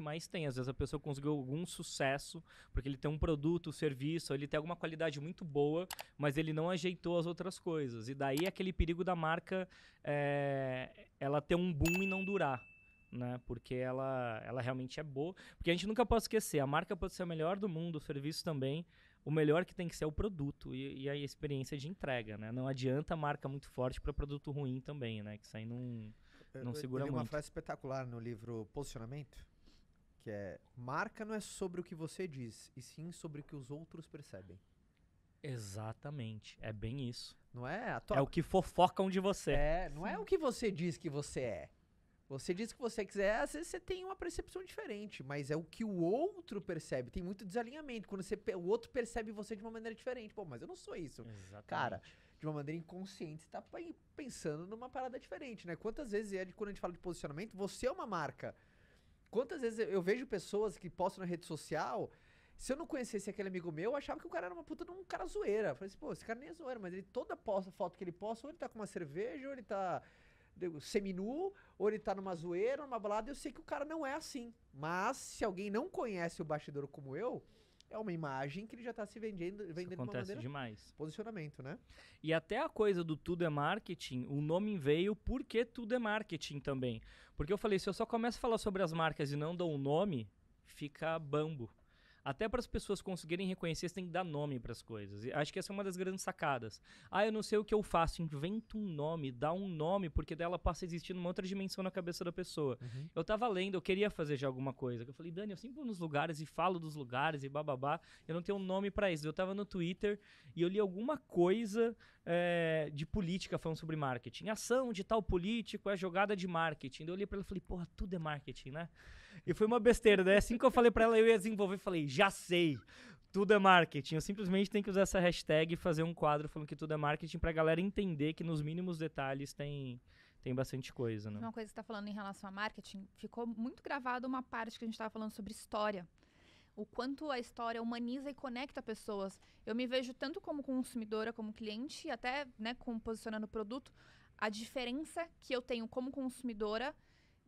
que mais tem. Às vezes a pessoa conseguiu algum sucesso, porque ele tem um produto, serviço, ele tem alguma qualidade muito boa, mas ele não ajeitou as outras coisas. E daí aquele perigo da marca é, ela ter um boom e não durar. Né? Porque ela, ela realmente é boa. Porque a gente nunca pode esquecer, a marca pode ser a melhor do mundo, o serviço também. O melhor que tem que ser é o produto e, e, a experiência de entrega, né? Não adianta marca muito forte para produto ruim também, né? Que isso aí não, não segura eu, eu li muito. uma frase espetacular no livro Posicionamento, que é marca não é sobre o que você diz, e sim sobre o que os outros percebem. Exatamente, é bem isso. Não é? Tua... É o que fofocam de você. É, não é o que você diz que você é. Você diz que você quiser, às vezes você tem uma percepção diferente, mas é o que o outro percebe. Tem muito desalinhamento. Quando você, o outro percebe você de uma maneira diferente. Pô, mas eu não sou isso. Exatamente. Cara, de uma maneira inconsciente, você tá pensando numa parada diferente, né? Quantas vezes é de quando a gente fala de posicionamento, você é uma marca. Quantas vezes eu vejo pessoas que postam na rede social se eu não conhecesse aquele amigo meu, eu achava que o cara era uma puta de um cara zoeira. Eu falei assim, pô, esse cara nem é zoeira, mas ele toda posta, foto que ele posta, ou ele tá com uma cerveja, ou ele tá seminu, ou ele tá numa zoeira, numa balada, eu sei que o cara não é assim. Mas se alguém não conhece o bastidor como eu, é uma imagem que ele já está se vendendo, vendendo Isso acontece de maneira... demais. Posicionamento, né? E até a coisa do tudo é marketing, o nome veio porque tudo é marketing também. Porque eu falei, se eu só começo a falar sobre as marcas e não dou um nome, fica bambo. Até para as pessoas conseguirem reconhecer, você tem que dar nome para as coisas. E acho que essa é uma das grandes sacadas. Ah, eu não sei o que eu faço. Inventa um nome, dá um nome, porque dela passa a existir numa outra dimensão na cabeça da pessoa. Uhum. Eu tava lendo, eu queria fazer já alguma coisa. Eu falei, Dani, eu sempre vou nos lugares e falo dos lugares e bababá. Eu não tenho um nome para isso. Eu tava no Twitter e eu li alguma coisa é, de política falando sobre marketing. Ação de tal político é jogada de marketing. eu olhei para ela e falei, porra, tudo é marketing, né? E foi uma besteira, né? Assim que eu falei para ela, eu ia desenvolver, falei, já sei. Tudo é marketing. Eu simplesmente tenho que usar essa hashtag e fazer um quadro falando que tudo é marketing pra galera entender que nos mínimos detalhes tem, tem bastante coisa, né? Uma coisa que você tá falando em relação a marketing, ficou muito gravada uma parte que a gente estava falando sobre história o quanto a história humaniza e conecta pessoas. Eu me vejo tanto como consumidora, como cliente, até né, como posicionando o produto, a diferença que eu tenho como consumidora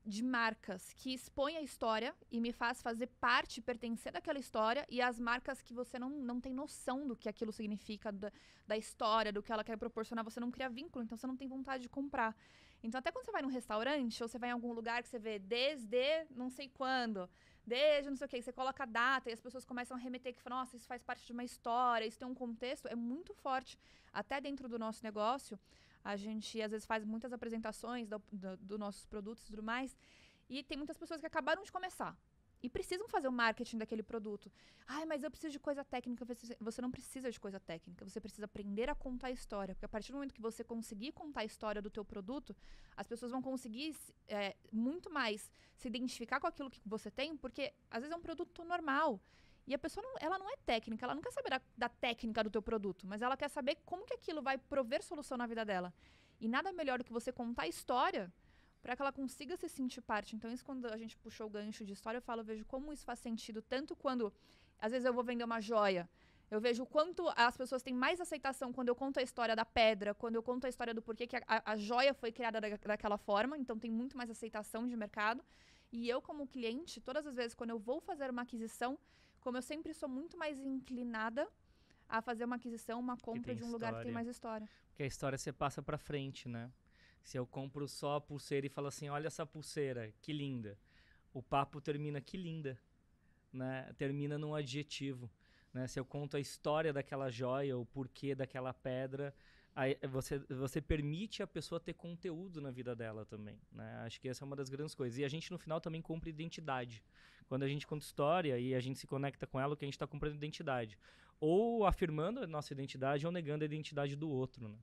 de marcas que expõe a história e me faz fazer parte, pertencer daquela história, e as marcas que você não, não tem noção do que aquilo significa, da, da história, do que ela quer proporcionar, você não cria vínculo, então você não tem vontade de comprar. Então, até quando você vai num restaurante, ou você vai em algum lugar que você vê desde não sei quando, desde não sei o que, você coloca a data e as pessoas começam a remeter que, nossa, isso faz parte de uma história, isso tem um contexto, é muito forte, até dentro do nosso negócio, a gente às vezes faz muitas apresentações do, do, do nossos produtos e tudo mais. E tem muitas pessoas que acabaram de começar e precisam fazer o marketing daquele produto. Ai, mas eu preciso de coisa técnica. Você não precisa de coisa técnica. Você precisa aprender a contar a história. Porque a partir do momento que você conseguir contar a história do teu produto, as pessoas vão conseguir é, muito mais se identificar com aquilo que você tem, porque às vezes é um produto normal. E a pessoa, não, ela não é técnica, ela não quer saber da, técnica do teu produto, mas ela quer saber como que aquilo vai prover solução na vida dela. E nada melhor do que você contar a história para que ela consiga se sentir parte. Então, isso quando a gente puxou o gancho de história, eu falo, eu vejo como isso faz sentido, tanto quando, às vezes eu vou vender uma joia, eu vejo quanto as pessoas têm mais aceitação quando eu conto a história da pedra, quando eu conto a história do porquê que a, a joia foi criada da, daquela forma, então tem muito mais aceitação de mercado. E eu, como cliente, todas as vezes quando eu vou fazer uma aquisição, como eu sempre sou muito mais inclinada a fazer uma aquisição, uma compra de um história. lugar que tem mais história. Porque a história você passa para frente, né? Se eu compro só a pulseira e falo assim, olha essa pulseira, que linda. O papo termina que linda, né? Termina num adjetivo, né? Se eu conto a história daquela joia, o porquê daquela pedra, eh, você, você permite a pessoa ter conteúdo na vida dela também, né? Acho que essa é uma das grandes coisas. E a gente, no final, também compra identidade. Quando a gente conta história e a gente se conecta com ela, o que a gente está comprando é identidade. Ou afirmando a nossa identidade ou negando a identidade do outro, né?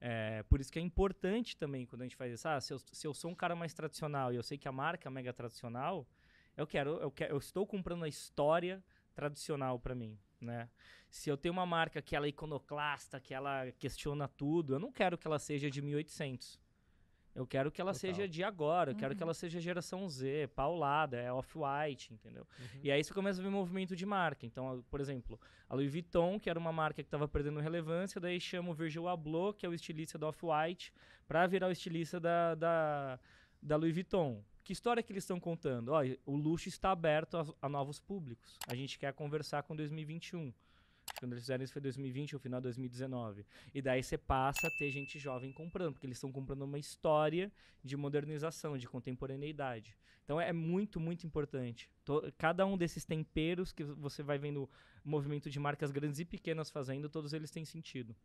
É, por isso que é importante também, quando a gente faz isso, ah, se eu, se eu sou um cara mais tradicional e eu sei que a marca é mega tradicional, eu quero, eu, quero, eu estou comprando a história tradicional para mim né? Se eu tenho uma marca que ela é iconoclasta, que ela questiona tudo, eu não quero que ela seja de 1800. Eu quero que ela Total. seja de agora, eu uhum. quero que uhum. ela seja geração Z, paulada, é off-white, entendeu? Uhum. E aí você começa a ver movimento de marca. Então, por exemplo, a Louis Vuitton, que era uma marca que estava perdendo relevância, daí chama o Virgil Abloh, que é o estilista do Off-White, para virar o estilista da, da, da Louis Vuitton. Que história que eles estão contando? o luxo está aberto a, a, novos públicos. A gente quer conversar com 2021. Quando eles fizeram isso foi 2020 ou final de 2019. E daí você passa a ter gente jovem comprando, porque eles estão comprando uma história de modernização, de contemporaneidade. Então é muito, muito importante. cada um desses temperos que você vai vendo movimento de marcas grandes e pequenas fazendo, todos eles têm sentido.